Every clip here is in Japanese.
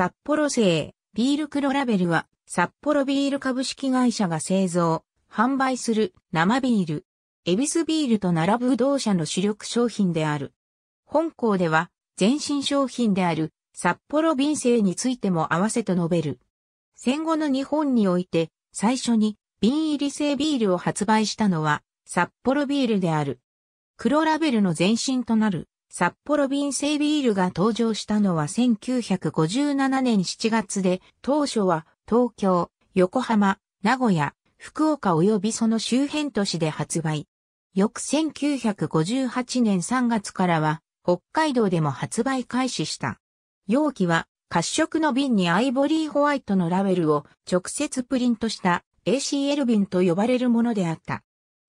札幌製ビール黒ラベルは札幌ビール株式会社が製造、販売する生ビール。エビスビールと並ぶ同社の主力商品である。本校では前身商品である札幌瓶製についても合わせと述べる。戦後の日本において最初に瓶入り製ビールを発売したのは札幌ビールである。黒ラベルの前身となる札幌瓶製ビールが登場したのは1957年7月で、当初は東京、横浜、名古屋、福岡及びその周辺都市で発売。翌1958年3月からは、北海道でも発売開始した。容器は、褐色の瓶にアイボリーホワイトのラベルを直接プリントした ACL 瓶と呼ばれるものであった。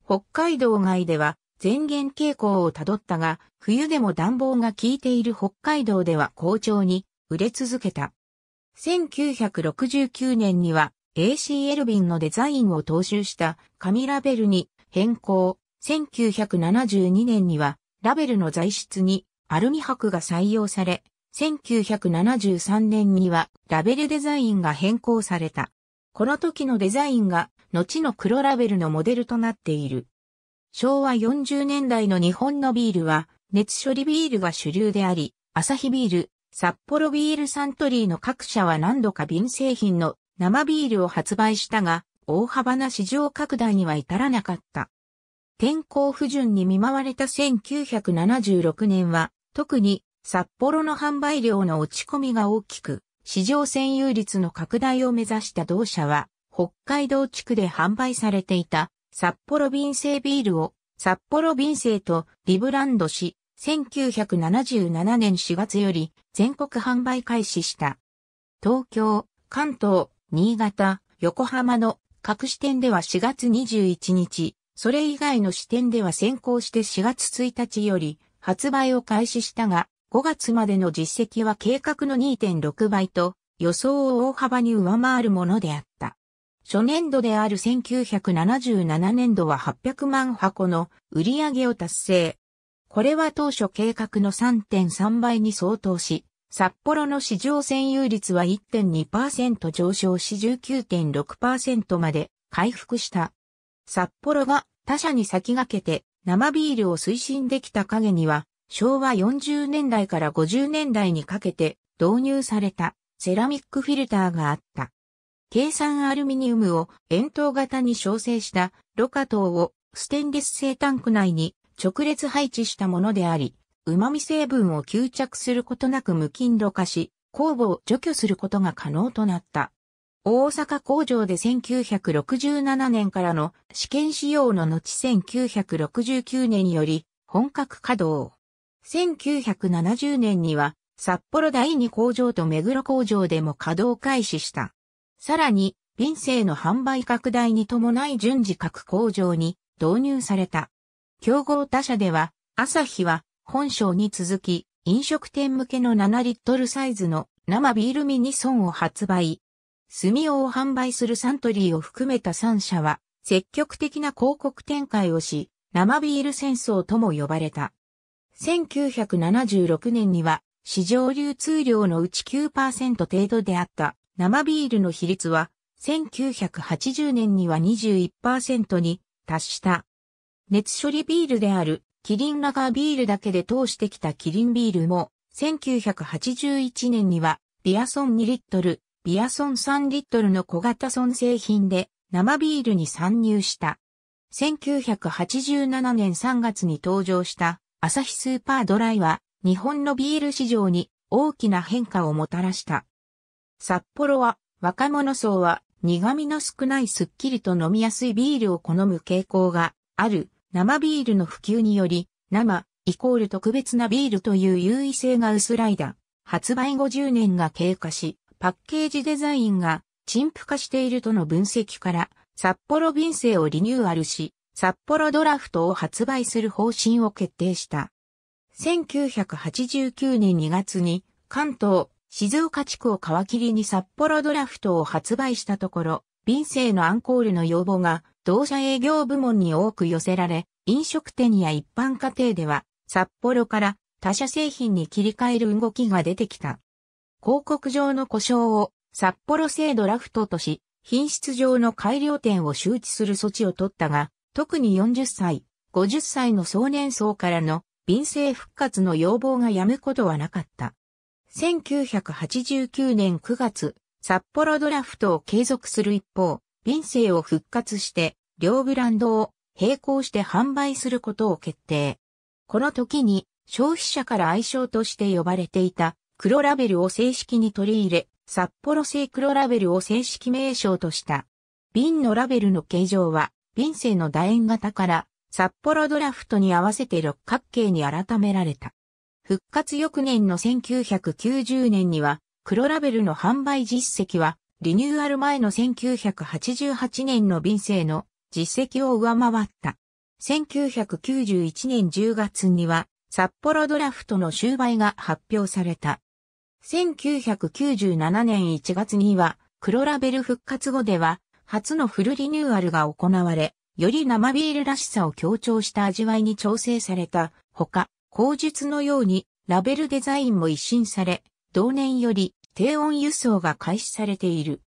北海道外では、前言傾向をたどったが、冬でも暖房が効いている北海道では好調に売れ続けた。1969年には AC エルビンのデザインを踏襲した紙ラベルに変更。1972年にはラベルの材質にアルミ箔が採用され、1973年にはラベルデザインが変更された。この時のデザインが後の黒ラベルのモデルとなっている。昭和40年代の日本のビールは、熱処理ビールが主流であり、アサヒビール、札幌ビールサントリーの各社は何度か瓶製品の生ビールを発売したが、大幅な市場拡大には至らなかった。天候不順に見舞われた1976年は、特に札幌の販売量の落ち込みが大きく、市場占有率の拡大を目指した同社は、北海道地区で販売されていた札幌便製ビールを札幌便製とリブランドし、1977年4月より全国販売開始した。東京、関東、新潟、横浜の各支店では4月21日、それ以外の支店では先行して4月1日より発売を開始したが、5月までの実績は計画の2.6倍と予想を大幅に上回るものであった。初年度である1977年度は800万箱の売り上げを達成。これは当初計画の3.3倍に相当し、札幌の市場占有率は1.2%上昇し19.6%まで回復した。札幌が他社に先駆けて生ビールを推進できた陰には、昭和40年代から50年代にかけて導入されたセラミックフィルターがあった。計算アルミニウムを円筒型に調整したろ過筒をステンレス製タンク内に直列配置したものであり、旨味成分を吸着することなく無菌ろ過し、酵母を除去することが可能となった。大阪工場で1967年からの試験使用の後1969年により本格稼働。1970年には札幌第2工場と目黒工場でも稼働開始した。さらに、便イの販売拡大に伴い順次各工場に導入された。競合他社では、朝日は本省に続き、飲食店向けの7リットルサイズの生ビールミニソンを発売。炭を販売するサントリーを含めた3社は、積極的な広告展開をし、生ビール戦争とも呼ばれた。1976年には、市場流通量のうち9%程度であった生ビールの比率は1980年には21%に達した。熱処理ビールであるキリンラガービールだけで通してきたキリンビールも1981年にはビアソン2リットル、ビアソン3リットルの小型ン製品で生ビールに参入した。1987年3月に登場したアサヒスーパードライは日本のビール市場に大きな変化をもたらした。札幌は若者層は苦味の少ないすっきりと飲みやすいビールを好む傾向がある生ビールの普及により生イコール特別なビールという優位性が薄らいだ発売50年が経過しパッケージデザインが陳腐化しているとの分析から札幌便製をリニューアルし札幌ドラフトを発売する方針を決定した1989年2月に関東静岡地区を皮切りに札幌ドラフトを発売したところ、便性のアンコールの要望が同社営業部門に多く寄せられ、飲食店や一般家庭では札幌から他社製品に切り替える動きが出てきた。広告上の故障を札幌製ドラフトとし、品質上の改良点を周知する措置を取ったが、特に40歳、50歳の総年層からの便性復活の要望がやむことはなかった。1989年9月、札幌ドラフトを継続する一方、便性を復活して、両ブランドを並行して販売することを決定。この時に消費者から愛称として呼ばれていた黒ラベルを正式に取り入れ、札幌製黒ラベルを正式名称とした。瓶のラベルの形状は、瓶製の楕円型から札幌ドラフトに合わせて六角形に改められた。復活翌年の1990年には、黒ラベルの販売実績は、リニューアル前の1988年の便製の実績を上回った。1991年10月には、札幌ドラフトの終売が発表された。1997年1月には、黒ラベル復活後では、初のフルリニューアルが行われ、より生ビールらしさを強調した味わいに調整された、ほか、口述のようにラベルデザインも一新され、同年より低温輸送が開始されている。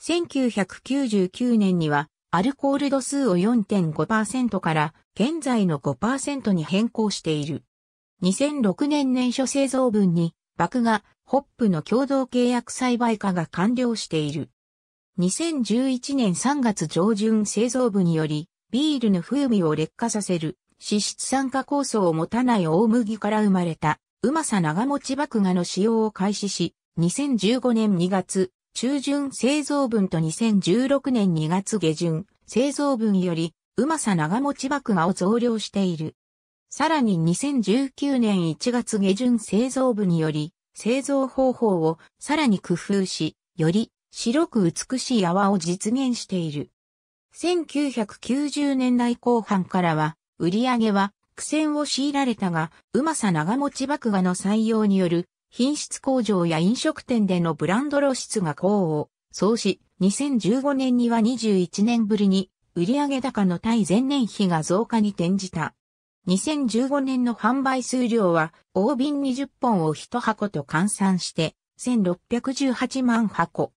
1999年にはアルコール度数を4.5%から現在の5%に変更している。2006年年初製造分に、爆クがホップの共同契約栽培化が完了している。2011年3月上旬製造部により、ビールの風味を劣化させる脂質酸化酵素を持たない大麦から生まれた、うまさ長持ち麦芽の使用を開始し、2015年2月、中旬製造分と2016年2月下旬、製造分より、うまさ長持ち麦芽を増量している。さらに2019年1月下旬製造部により、製造方法をさらに工夫し、より白く美しい泡を実現している。1990年代後半からは、売り上げは苦戦を強いられたが、うまさ長持ち麦芽の採用による品質向上や飲食店でのブランド露出が功を奏し、2015年には21年ぶりに売上高の対前年比が増加に転じた。2015年の販売数量は、大瓶20本を1箱と換算して、1618万箱。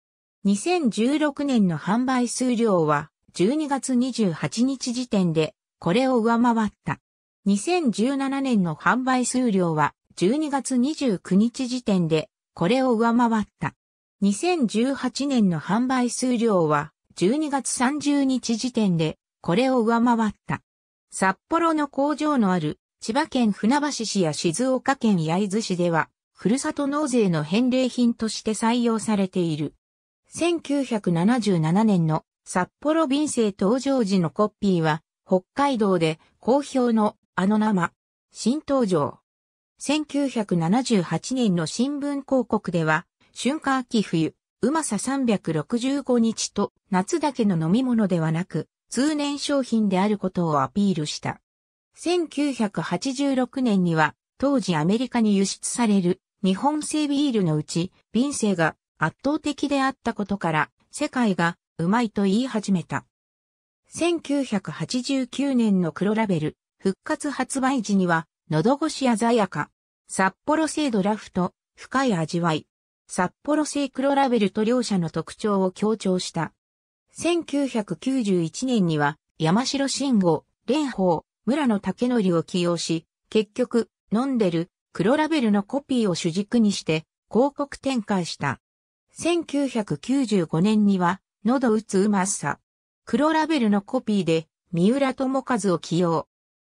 2016年の販売数量は、12月28日時点で、これを上回った。2017年の販売数量は12月29日時点でこれを上回った。2018年の販売数量は12月30日時点でこれを上回った。札幌の工場のある千葉県船橋市や静岡県焼津市では、ふるさと納税の返礼品として採用されている。1977年の札幌便制登場時のコピーは北海道で好評のあの生、新登場。1978年の新聞広告では、春夏秋冬、うまさ365日と夏だけの飲み物ではなく、通年商品であることをアピールした。1986年には、当時アメリカに輸出される日本製ビールのうち、瓶製が圧倒的であったことから、世界がうまいと言い始めた。1989年の黒ラベル、復活発売時には、喉越し鮮やか。札幌製ドラフト、深い味わい。札幌製黒ラベルと両者の特徴を強調した。1991年には、山城慎吾、蓮舫、村野竹則を起用し、結局、飲んでる、黒ラベルのコピーを主軸にして、広告展開した。1995年には、喉打つうまさ、黒ラベルのコピーで、三浦智和を起用。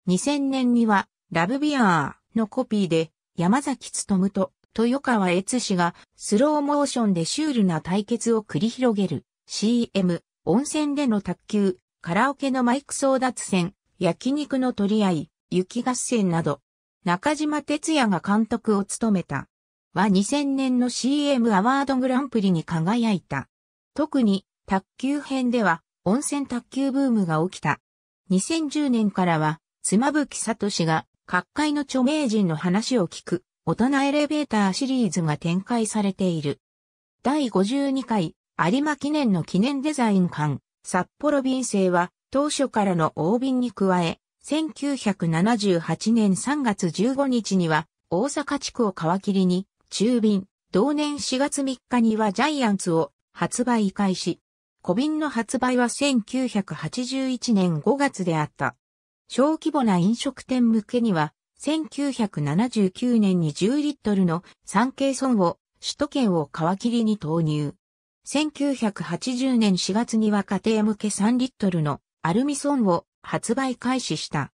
2000年には、ラブビアーのコピーで、山崎努と豊川悦氏がスローモーションでシュールな対決を繰り広げる CM、温泉での卓球、カラオケのマイク争奪戦、焼肉の取り合い、雪合戦など、中島哲也が監督を務めた。は2000年の CM アワードグランプリに輝いた。特に卓球編では温泉卓球ブームが起きた。2010年からは、妻夫木聡が、各界の著名人の話を聞く、大人エレベーターシリーズが展開されている。第52回、有馬記念の記念デザイン館、札幌便制は、当初からの大便に加え、1978年3月15日には、大阪地区を皮切りに、中便、同年4月3日にはジャイアンツを発売開始。小瓶の発売は1981年5月であった。小規模な飲食店向けには、1979年に10リットルの産経村を首都圏を皮切りに投入。1980年4月には家庭向け3リットルのアルミソンを発売開始した。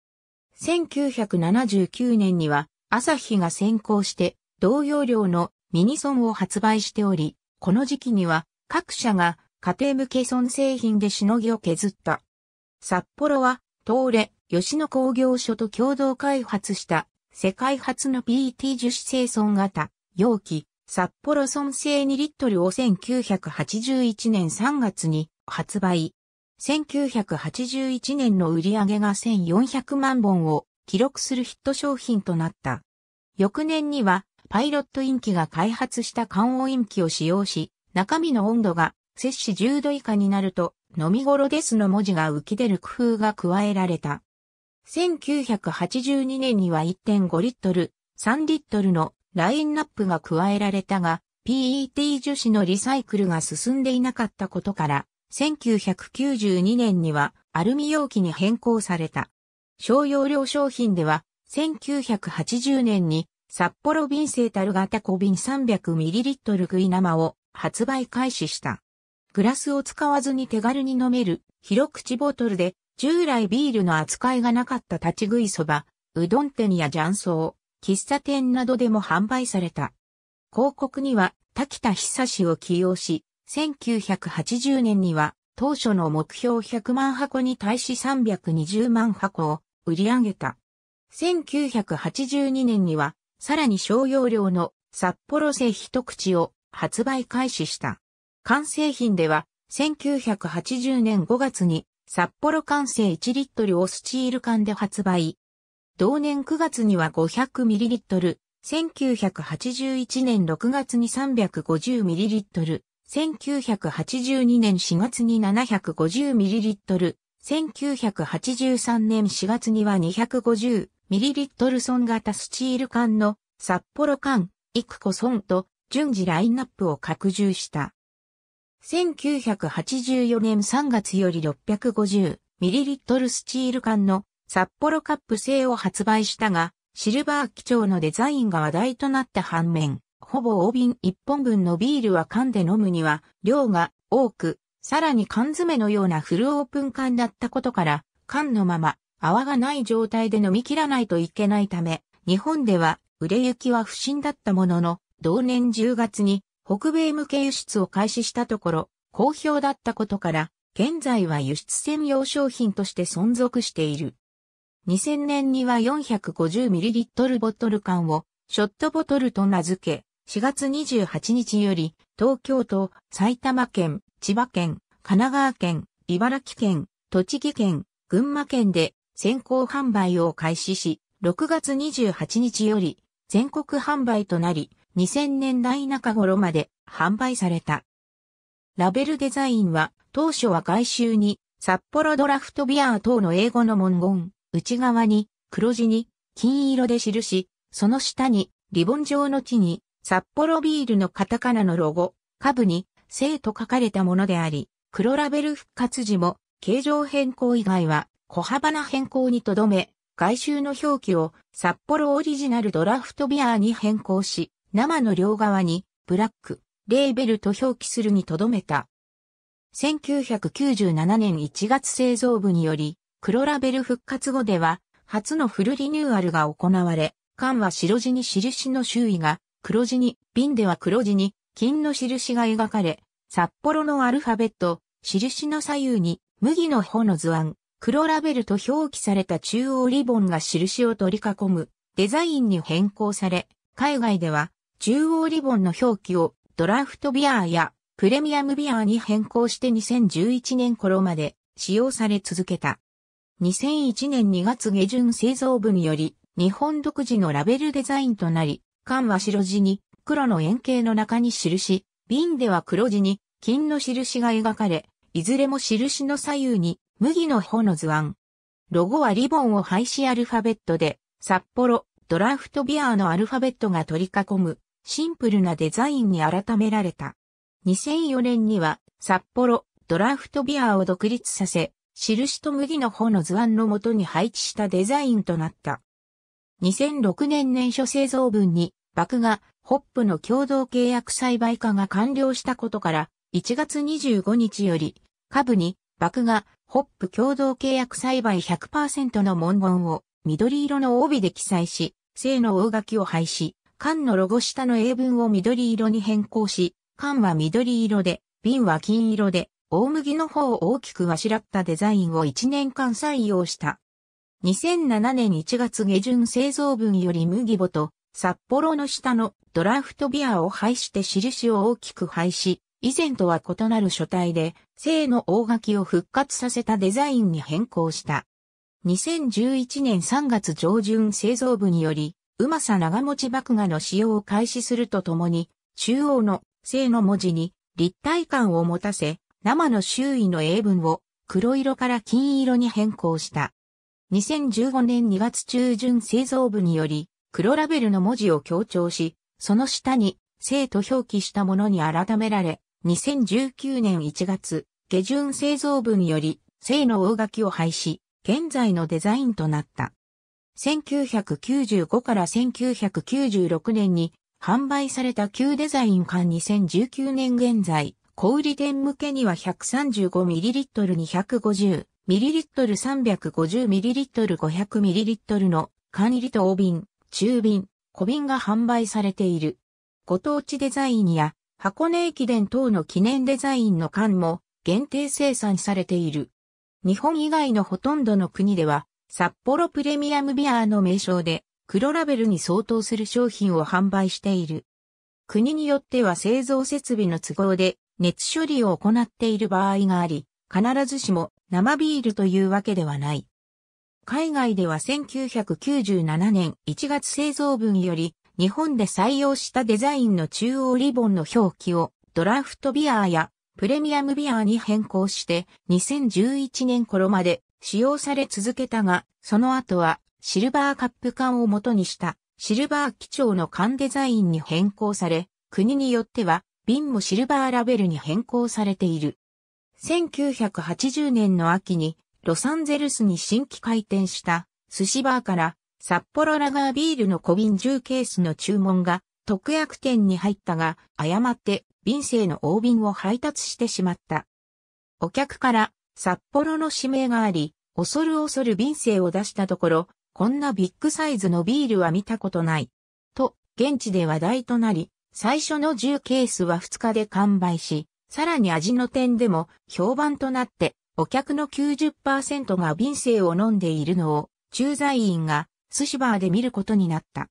1979年には朝日が先行して同容量のミニソンを発売しており、この時期には各社が家庭向け損製品でしのぎを削った。札幌は、東レ、吉野工業所と共同開発した世界初の p t 樹脂生損型容器、札幌損製2リットルを1981年3月に発売。1981年の売り上げが1400万本を記録するヒット商品となった。翌年にはパイロットインキが開発した缶オインキを使用し、中身の温度が摂氏10度以下になると、飲み頃ですの文字が浮き出る工夫が加えられた。1982年には1.5リットル、3リットルのラインナップが加えられたが、PET 樹脂のリサイクルが進んでいなかったことから、1992年にはアルミ容器に変更された。小容量商品では、1980年に札幌瓶製樽型小瓶 300ml 食い生を発売開始した。グラスを使わずに手軽に飲める、広口ボトルで、従来ビールの扱いがなかった立ち食いそば、うどん店や雀荘、喫茶店などでも販売された。広告には、滝田久志を起用し、1980年には、当初の目標100万箱に対し320万箱を売り上げた。1982年には、さらに商用量の札幌製一口を発売開始した。完成品では、1980年5月に札幌完成1リットルをスチール缶で発売。同年9月には 500ml、1981年6月に 350ml、1982年4月に 750ml、1983年4月には 250ml 損型スチール缶の札幌缶、イクコ損と順次ラインナップを拡充した。1984年3月より 650ml スチール缶の札幌カップ製を発売したが、シルバー基調のデザインが話題となった反面、ほぼ大瓶1本分のビールは缶で飲むには量が多く、さらに缶詰のようなフルオープン缶だったことから、缶のまま泡がない状態で飲み切らないといけないため、日本では売れ行きは不振だったものの、同年10月に北米向け輸出を開始したところ、好評だったことから、現在は輸出専用商品として存続している。2000年には 450ml ボトル缶をショットボトルと名付け、4月28日より東京都、埼玉県、千葉県、神奈川県、茨城県、栃木県、群馬県で先行販売を開始し、6月28日より全国販売となり、2000年代中頃まで販売された。ラベルデザインは当初は外周に札幌ドラフトビアー等の英語の文言、内側に黒地に金色で記し、その下にリボン状の地に札幌ビールのカタカナのロゴ、下部に生と書かれたものであり、黒ラベル復活時も形状変更以外は小幅な変更にとどめ、外周の表記を札幌オリジナルドラフトビアに変更し、生の両側に、ブラック、レーベルと表記するにとどめた。1997年1月製造部により、黒ラベル復活後では、初のフルリニューアルが行われ、缶は白地に印の周囲が、黒地に、瓶では黒地に、金の印が描かれ、札幌のアルファベット、印の左右に、麦の穂の図案、黒ラベルと表記された中央リボンが印を取り囲む、デザインに変更され、海外では、中央リボンの表記をドラフトビアーやプレミアムビアーに変更して2011年頃まで使用され続けた。2001年2月下旬製造部により日本独自のラベルデザインとなり、缶は白地に黒の円形の中に印、瓶では黒地に金の印が描かれ、いずれも印の左右に麦の穂の図案。ロゴはリボンを廃止アルファベットで、札幌、ドラフトビアーのアルファベットが取り囲むシンプルなデザインに改められた。2004年には札幌ドラフトビアを独立させ、印と麦の方の図案のもとに配置したデザインとなった。2006年年初製造分に、爆がホップの共同契約栽培化が完了したことから、1月25日より、下部に爆がホップ共同契約栽培100%の文言を緑色の帯で記載し、性の大書きを廃止。缶のロゴ下の英文を緑色に変更し、缶は緑色で、瓶は金色で、大麦の方を大きくあしらったデザインを1年間採用した。2007年1月下旬製造分より麦穂と札幌の下のドラフトビアを廃して印を大きく廃し、以前とは異なる書体で、正の大垣を復活させたデザインに変更した。2011年3月上旬製造部により、うまさ長持ち爆画の使用を開始するとともに、中央の正の文字に立体感を持たせ、生の周囲の英文を黒色から金色に変更した。2015年2月中旬製造部により、黒ラベルの文字を強調し、その下に、生と表記したものに改められ、2019年1月、下旬製造部により、生の大書きを廃止、現在のデザインとなった。1995から1996年に販売された旧デザイン缶2019年現在、小売店向けには 135ml250ml、350ml500ml の缶入り等瓶、中瓶、小瓶が販売されている。ご当地デザインや箱根駅伝等の記念デザインの缶も限定生産されている。日本以外のほとんどの国では札幌プレミアムビアーの名称で黒ラベルに相当する商品を販売している。国によっては製造設備の都合で熱処理を行っている場合があり、必ずしも生ビールというわけではない。海外では1997年1月製造分より日本で採用したデザインの中央リボンの表記をドラフトビアーやプレミアムビアーに変更して2011年頃まで使用され続けたが、その後はシルバーカップ缶を元にしたシルバー基調の缶デザインに変更され、国によっては瓶もシルバーラベルに変更されている。1980年の秋にロサンゼルスに新規開店した寿司バーから札幌ラガービールの小瓶10ケースの注文が特約店に入ったが誤って瓶製の大瓶を配達してしまった。お客から札幌の指名があり、恐る恐る便性を出したところ、こんなビッグサイズのビールは見たことない。と、現地で話題となり、最初の10ケースは2日で完売し、さらに味の点でも評判となって、お客の90%が便性を飲んでいるのを、駐在員が寿司バーで見ることになった。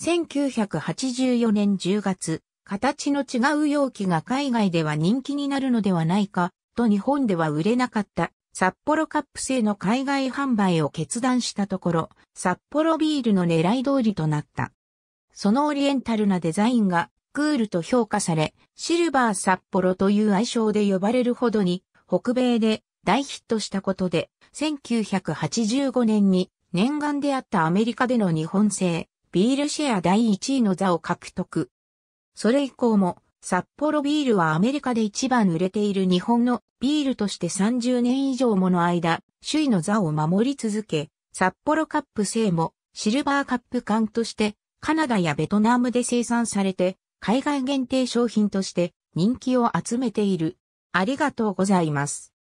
1984年10月、形の違う容器が海外では人気になるのではないかと日本では売れなかった札幌カップ製の海外販売を決断したところ、札幌ビールの狙い通りとなった。そのオリエンタルなデザインがクールと評価され、シルバー札幌という愛称で呼ばれるほどに、北米で大ヒットしたことで、1985年に念願であったアメリカでの日本製ビールシェア第1位の座を獲得。それ以降も札幌ビールはアメリカで一番売れている日本のビールとして30年以上もの間、首位の座を守り続け、札幌カップ製もシルバーカップ缶としてカナダやベトナムで生産されて、海外限定商品として人気を集めている。ありがとうございます。